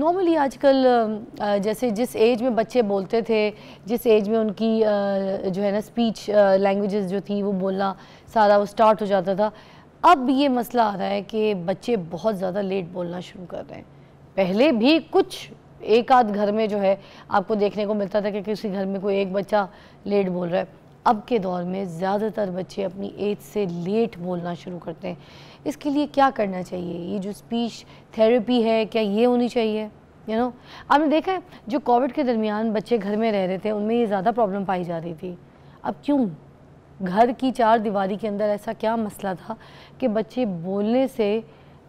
Normally आजकल जैसे जिस एज में बच्चे बोलते थे जिस एज में उनकी जो है ना स्पीच लैंग्वेजेस जो थी वो बोलना सारा वो स्टार्ट हो जाता था अब ये मसला आ रहा है कि बच्चे बहुत ज़्यादा लेट बोलना शुरू कर रहे हैं पहले भी कुछ एक आध घर में जो है आपको देखने को मिलता था कि किसी घर में कोई एक बच्चा लेट बोल रहा है अब के दौर में ज़्यादातर बच्चे अपनी एज से लेट बोलना शुरू करते हैं इसके लिए क्या करना चाहिए ये जो स्पीच थेरेपी है क्या ये होनी चाहिए यू you नो know? आपने देखा है जो कोविड के दरमियान बच्चे घर में रह रहे थे उनमें ये ज़्यादा प्रॉब्लम पाई जा रही थी अब क्यों घर की चार दीवारी के अंदर ऐसा क्या मसला था कि बच्चे बोलने से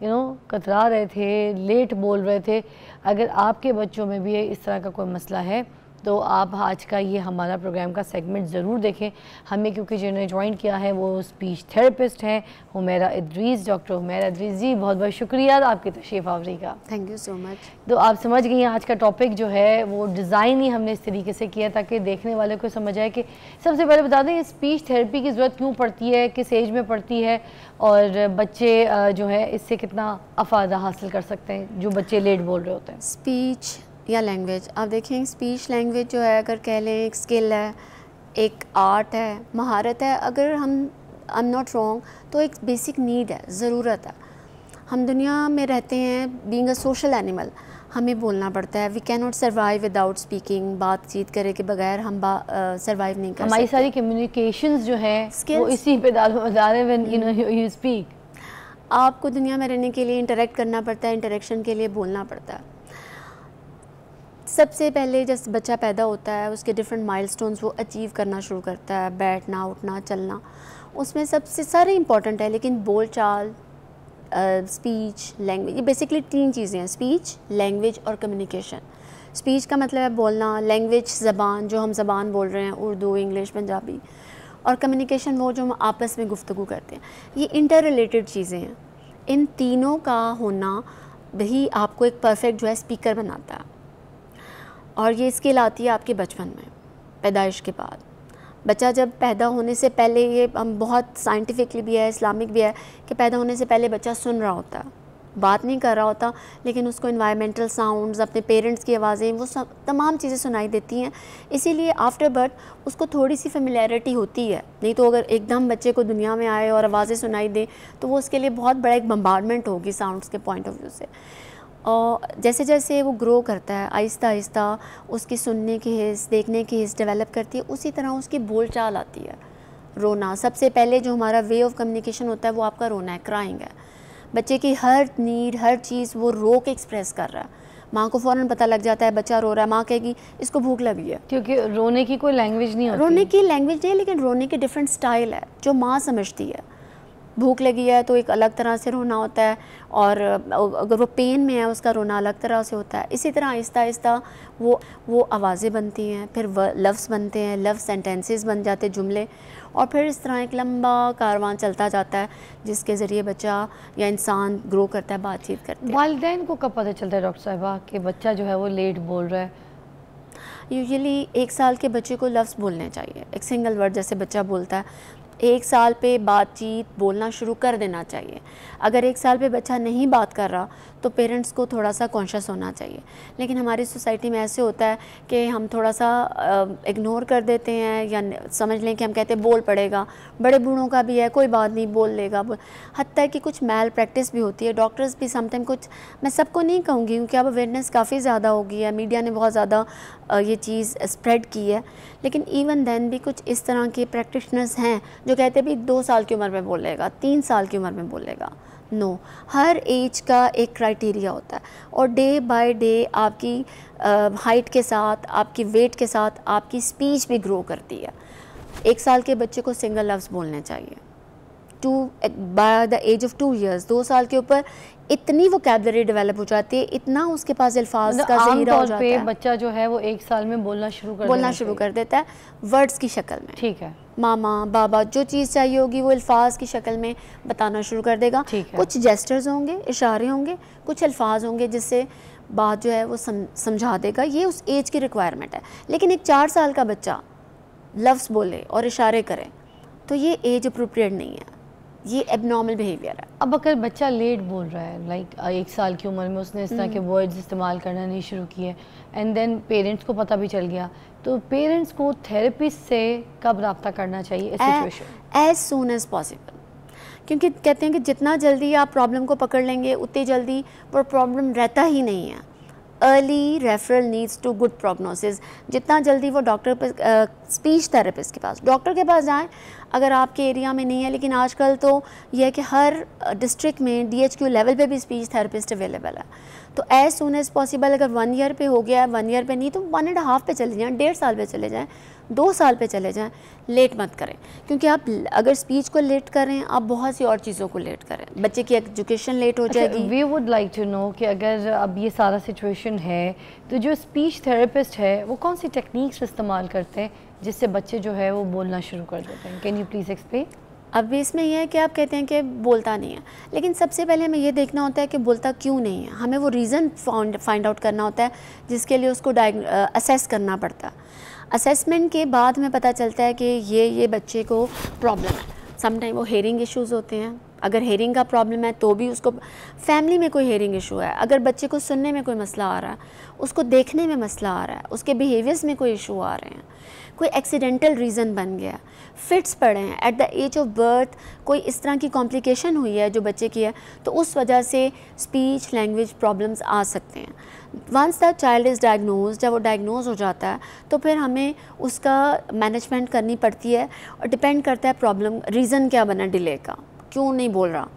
यू नो कतरा रहे थे लेट बोल रहे थे अगर आपके बच्चों में भी इस तरह का कोई मसला है तो आप आज का ये हमारा प्रोग्राम का सेगमेंट ज़रूर देखें हमें क्योंकि जिन्होंने ज्वाइन किया है वो स्पीच थेरेपिस्ट हैं हुमेरा इद्रीज डॉक्टर हुमेरा इद्रीज जी बहुत बहुत शुक्रिया आपकी तशरीफ आवरी का थैंक यू सो मच तो आप समझ गई हैं आज का टॉपिक जो है वो डिज़ाइन ही हमने इस तरीके से किया ताकि देखने वाले को समझ आए कि सबसे पहले बता दें स्पीच थेरेपी की ज़रूरत क्यों पड़ती है किस एज में पड़ती है और बच्चे जो है इससे कितना अफायदा हासिल कर सकते हैं जो बच्चे लेट बोल रहे होते हैं स्पीच या लैंग्वेज आप देखें स्पीच लैंग्वेज जो है अगर कह लें एक स्किल है एक आर्ट है महारत है अगर हम आई एम नॉट रॉन्ग तो एक बेसिक नीड है ज़रूरत है हम दुनिया में रहते हैं बींग अ सोशल एनिमल हमें बोलना पड़ता है we can not survive without speaking बातचीत करे के बगैर हम सर्वाइव uh, नहीं कर हमारी सारी कम्युनिकेशंस जो है Skills? वो इसी पे यू स्पीक आपको दुनिया में रहने के लिए इंटरेक्ट करना पड़ता है इंटरेक्शन के लिए बोलना पड़ता है सबसे पहले जब बच्चा पैदा होता है उसके डिफरेंट माइलस्टोन्स वो अचीव करना शुरू करता है बैठना उठना चलना उसमें सबसे सारे इम्पॉर्टेंट है लेकिन बोल चाल स्पीच लैंग्वेज ये बेसिकली तीन चीज़ें हैं स्पीच लैंग्वेज और कम्युनिकेशन स्पीच का मतलब है बोलना लैंग्वेज ज़बान जो हम ज़बान बोल रहे हैं उर्दू इंग्लिश पंजाबी और कम्युनिकेशन वो जो हम आपस में गुफ्तु करते हैं ये इंटर रिलेटेड चीज़ें हैं इन तीनों का होना भी आपको एक परफेक्ट जो है स्पीकर बनाता है और ये स्किल आती है आपके बचपन में पैदाइश के बाद बच्चा जब पैदा होने से पहले ये हम बहुत साइंटिफिकली भी है इस्लामिक भी है कि पैदा होने से पहले बच्चा सुन रहा होता है बात नहीं कर रहा होता लेकिन उसको इन्वायरमेंटल साउंड्स अपने पेरेंट्स की आवाज़ें वो सब तमाम चीज़ें सुनाई देती हैं इसीलिए आफ्टर बर्थ उसको थोड़ी सी फेमिलैरिटी होती है नहीं तो अगर एकदम बच्चे को दुनिया में आए और आवाज़ें सुनाई दें तो वो उसके लिए बहुत बड़ा एक बम्बारमेंट होगी साउंड्स के पॉइंट ऑफ व्यू से और जैसे जैसे वो ग्रो करता है आहिस्ता आहिस्ता उसकी सुनने की हिस्स देखने की हिस्स डेवलप करती है उसी तरह उसकी बोल चाल आती है रोना सबसे पहले जो हमारा वे ऑफ कम्युनिकेशन होता है वो आपका रोना है क्राइंग है बच्चे की हर नीड हर चीज़ वो रो के एक्सप्रेस कर रहा है माँ को फ़ौरन पता लग जाता है बच्चा रो रहा है माँ कहेगी इसको भूख लगी है क्योंकि रोने की कोई लैंग्वेज नहीं होती रोने की लैंग्वेज नहीं है लेकिन रोने के डिफरेंट स्टाइल है जो माँ समझती है भूख लगी है तो एक अलग तरह से रोना होता है और अगर वो पेन में है उसका रोना अलग तरह से होता है इसी तरह आहिस्ता आहिस्ता वो वो आवाज़ें बनती हैं फिर लफ्ज़ बनते हैं लफ्ज़ सेंटेंसेस बन जाते जुमले और फिर इस तरह एक लंबा कारवां चलता जाता है जिसके ज़रिए बच्चा या इंसान ग्रो करता है बातचीत करता है वालदे को कब पता चलता है डॉक्टर साहबा कि बच्चा जो है वो लेट बोल रहा है यूजली एक साल के बच्चे को लफ्ज़ बोलने चाहिए एक सिंगल वर्ड जैसे बच्चा बोलता है एक साल पे बातचीत बोलना शुरू कर देना चाहिए अगर एक साल पे बच्चा नहीं बात कर रहा तो पेरेंट्स को थोड़ा सा कॉन्शस होना चाहिए लेकिन हमारी सोसाइटी में ऐसे होता है कि हम थोड़ा सा इग्नोर कर देते हैं या समझ लें कि हम कहते हैं बोल पड़ेगा बड़े बूढ़ों का भी है कोई बात नहीं बोल लेगा हती कि कुछ मैल प्रैक्टिस भी होती है डॉक्टर्स भी समटाइम कुछ मैं सबको नहीं कहूँगी क्योंकि अब अवेयरनेस काफ़ी ज़्यादा हो गई है मीडिया ने बहुत ज़्यादा ये चीज़ स्प्रेड की है लेकिन इवन देन भी कुछ इस तरह के प्रैक्टिशनर्स हैं जो कहते हैं भी दो साल की उम्र में बोलेगा तीन साल की उम्र में बोलेगा नो no. हर एज का एक क्राइटेरिया होता है और डे बाय डे आपकी हाइट के साथ आपकी वेट के साथ आपकी स्पीच भी ग्रो करती है एक साल के बच्चे को सिंगल लफ्ज़ बोलने चाहिए two by the age of two years दो साल के ऊपर इतनी वोकेबलरी डेवलप हो जाती है इतना उसके पास अल्फाज मतलब का हो जाता है बच्चा जो है वो एक साल में बोलना शुरू कर बोलना शुरू कर देता है वर्ड्स की शक्ल में ठीक है मामा बाबा जो चीज़ चाहिए होगी वो अल्फाज की शक्ल में बताना शुरू कर देगा कुछ जेस्टर्स होंगे इशारे होंगे कुछ अल्फाज होंगे जिससे बात जो है वो समझा देगा ये उस एज की रिक्वायरमेंट है लेकिन एक चार साल का बच्चा लफ्स बोले और इशारे करे तो ये एज अप्रोप्रिएट नहीं है ये एबनॉर्मल बिहेवियर है अब अगर बच्चा लेट बोल रहा है लाइक like, एक साल की उम्र में उसने इस तरह के वर्ड्स हम्म। इस्तेमाल करना नहीं शुरू किए एंड देन पेरेंट्स को पता भी चल गया तो पेरेंट्स को थेरेपिस्ट से कब रबता करना चाहिए एज सुन एज पॉसिबल क्योंकि कहते हैं कि जितना जल्दी आप प्रॉब्लम को पकड़ लेंगे उतनी जल्दी वो प्रॉब्लम रहता ही नहीं है early referral needs to good prognosis जितना जल्दी वो डॉक्टर स्पीच थेरेपिस्ट के पास डॉक्टर के पास जाएं अगर आपके एरिया में नहीं है लेकिन आजकल तो यह है कि हर डिस्ट्रिक्ट में डीएचक्यू लेवल पे भी स्पीच थेरेपिस्ट अवेलेबल है तो एज सुन एज़ पॉसिबल अगर वन ईयर पे हो गया है वन ईयर पे नहीं तो वन एंड हाफ़ पे चले जाएँ डेढ़ साल पे चले जाएँ दो साल पे चले जाएँ लेट मत करें क्योंकि आप अगर स्पीच को लेट करें आप बहुत सी और चीज़ों को लेट करें बच्चे की एजुकेशन लेट हो अच्छा, जाएगी we would like to know कि अगर अब ये सारा सिचुएशन है तो जो स्पीच थेरेपिस्ट है वो कौन सी टेक्निक्स इस्तेमाल करते हैं जिससे बच्चे जो है वो बोलना शुरू कर देते हैं कैन यू प्लीज़ एक्सप्लेन अब इसमें यह है कि आप कहते हैं कि बोलता नहीं है लेकिन सबसे पहले हमें यह देखना होता है कि बोलता क्यों नहीं है हमें वो रीज़न फाइंड आउट करना होता है जिसके लिए उसको असेस करना पड़ता है असेसमेंट के बाद हमें पता चलता है कि ये ये बच्चे को प्रॉब्लम है समटाइम वो हेयरिंग इश्यूज़ होते हैं अगर हेयरिंग का प्रॉब्लम है तो भी उसको फैमिली में कोई हेयरिंग इशू है अगर बच्चे को सुनने में कोई मसला आ रहा है उसको देखने में मसला आ रहा है उसके बिहेवियर्स में कोई इशू आ रहे हैं कोई एक्सीडेंटल रीज़न बन गया फिट्स पड़े हैं at the age of birth कोई इस तरह की कॉम्प्लिकेशन हुई है जो बच्चे की है तो उस वजह से स्पीच लैंग्वेज प्रॉब्लम्स आ सकते हैं once the child is diagnose जब वो डायग्नोज हो जाता है तो फिर हमें उसका मैनेजमेंट करनी पड़ती है और डिपेंड करता है प्रॉब्लम रीज़न क्या बना डिले का क्यों नहीं बोल रहा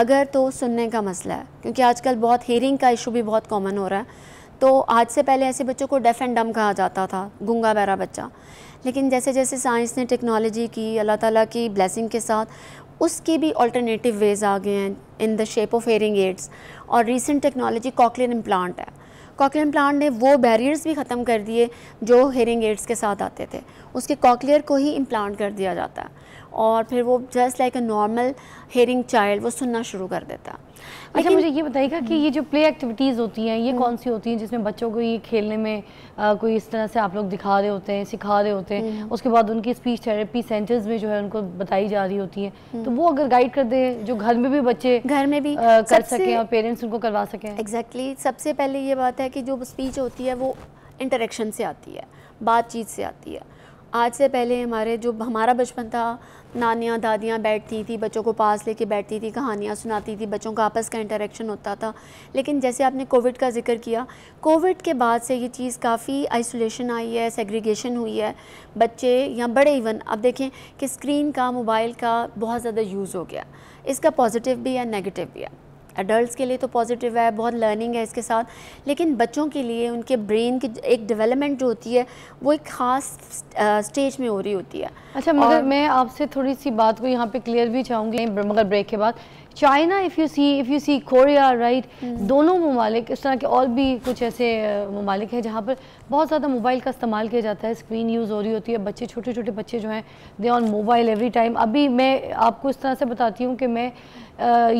अगर तो सुनने का मसला है क्योंकि आजकल बहुत हेयरिंग का इशू भी बहुत कॉमन हो रहा है तो आज से पहले ऐसे बच्चों को डेफ एंड डम कहा जाता था गुंगा बहरा बच्चा लेकिन जैसे जैसे साइंस ने टेक्नोलॉजी की अल्लाह ताला की ब्लेसिंग के साथ उसके भी अल्टरनेटिव वेज़ आ गए हैं in the shape of hearing aids और रिसेंट टेक्नोलॉजी कॉकलिन इम्प्लांट है कॉकलियर प्लांट ने वो बैरियर्स भी ख़त्म कर दिए जो हेरिंग एड्स के साथ आते थे उसके कॉकलियर को ही इम्प्लांट कर दिया जाता और फिर वो just like a normal hearing child वो सुनना शुरू कर देता अच्छा मुझे ये बताइएगा कि ये जो प्ले एक्टिविटीज़ होती हैं ये हम्म। कौन सी होती हैं जिसमें बच्चों को ये खेलने में आ, कोई इस तरह से आप लोग दिखा रहे होते हैं सिखा रहे होते हैं हम्म। उसके बाद उनकी स्पीच थेरेपी सेंटर्स में जो है उनको बताई जा रही होती है हम्म। तो वो अगर गाइड कर दे जो घर में भी बच्चे घर में भी आ, कर सकें और पेरेंट्स उनको करवा सकें एग्जैक्टली सबसे पहले ये बात है कि जो स्पीच होती है वो इंटरेक्शन से आती है बातचीत से आती है आज से पहले हमारे जो हमारा बचपन था नानियाँ दादियाँ बैठती थी बच्चों को पास लेके बैठती थी कहानियाँ सुनाती थी बच्चों का आपस का इंटरेक्शन होता था लेकिन जैसे आपने कोविड का जिक्र किया कोविड के बाद से ये चीज़ काफ़ी आइसोलेशन आई है सेग्रीगेशन हुई है बच्चे या बड़े इवन अब देखें कि स्क्रीन का मोबाइल का बहुत ज़्यादा यूज़ हो गया इसका पॉजिटिव भी है नेगेटिव भी है एडल्ट्स के लिए तो पॉजिटिव है बहुत लर्निंग है इसके साथ लेकिन बच्चों के लिए उनके ब्रेन की एक डेवलपमेंट जो होती है वो एक ख़ास स्टेज में हो रही होती है अच्छा मगर और... मैं आपसे थोड़ी सी बात को यहाँ पे क्लियर भी चाहूँगी मगर ब्रेक के बाद China if you see if you see Korea right दोनों ममालिक इस तरह के और भी कुछ ऐसे ममालिक हैं जहाँ पर बहुत ज़्यादा मोबाइल का इस्तेमाल किया जाता है स्क्रीन यूज़ हो रही होती है बच्चे छोटे छोटे बच्चे जो हैं they on mobile every time अभी मैं आपको इस तरह से बताती हूँ कि मैं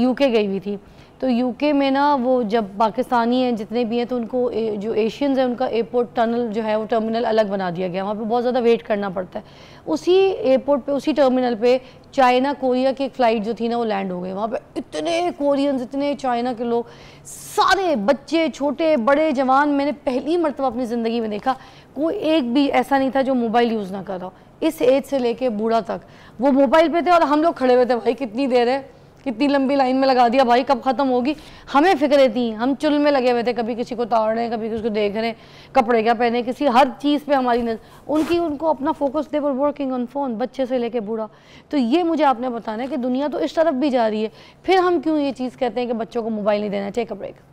यू गई हुई थी तो यूके में ना वो जब पाकिस्तानी हैं जितने भी हैं तो उनको ए, जो एशियंस हैं उनका एयरपोर्ट टनल जो है वो टर्मिनल अलग बना दिया गया वहाँ पे बहुत ज़्यादा वेट करना पड़ता है उसी एयरपोर्ट पे उसी टर्मिनल पे चाइना कोरिया की एक फ़्लाइट जो थी ना वो लैंड हो गई वहाँ पे इतने कोरियंस इतने चाइना के लोग सारे बच्चे छोटे बड़े जवान मैंने पहली मरतबा अपनी ज़िंदगी में देखा कोई एक भी ऐसा नहीं था जो मोबाइल यूज़ ना कर रहा हो इस एज से लेके बूढ़ा तक वो मोबाइल पर थे और हम लोग खड़े हुए थे भाई कितनी देर है कितनी लंबी लाइन में लगा दिया भाई कब ख़त्म होगी हमें फिक्र थी हम चुल में लगे हुए थे कभी किसी को ताड़ रहे हैं कभी किसी को देख रहे हैं कपड़े क्या पहने किसी हर चीज़ पे हमारी नजर उनकी उनको अपना फोकस दे पर वर्किंग ऑन फोन बच्चे से लेके बूढ़ा तो ये मुझे आपने बताना है कि दुनिया तो इस तरफ भी जा रही है फिर हम क्यों ये चीज़ कहते हैं कि बच्चों को मोबाइल नहीं देना चाहिए कपड़े का